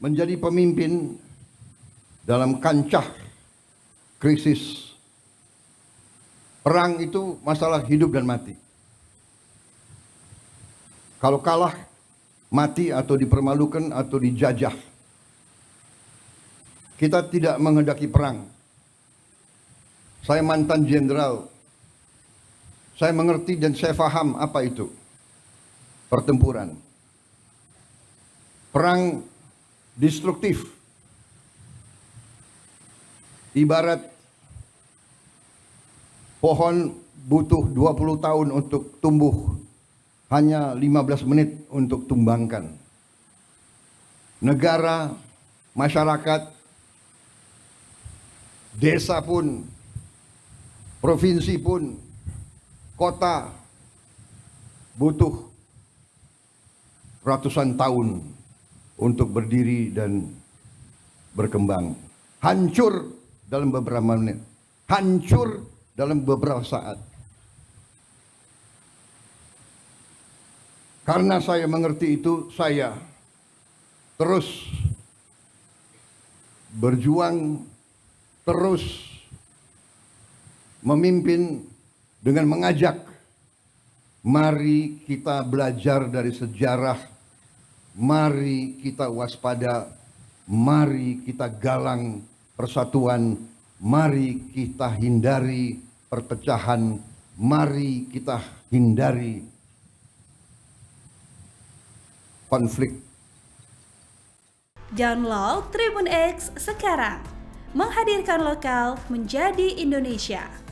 menjadi pemimpin dalam kancah krisis perang itu masalah hidup dan mati kalau kalah mati atau dipermalukan atau dijajah kita tidak menghendaki perang saya mantan jenderal saya mengerti dan saya faham apa itu pertempuran perang destruktif. Ibarat pohon butuh 20 tahun untuk tumbuh, hanya 15 menit untuk tumbangkan. Negara, masyarakat, desa pun, provinsi pun, kota butuh ratusan tahun untuk berdiri dan berkembang. Hancur dalam beberapa menit. Hancur dalam beberapa saat. Karena saya mengerti itu, saya terus berjuang, terus memimpin dengan mengajak. Mari kita belajar dari sejarah mari kita waspada, mari kita galang persatuan, mari kita hindari perpecahan, mari kita hindari konflik. Download Tribun X sekarang, menghadirkan lokal menjadi Indonesia.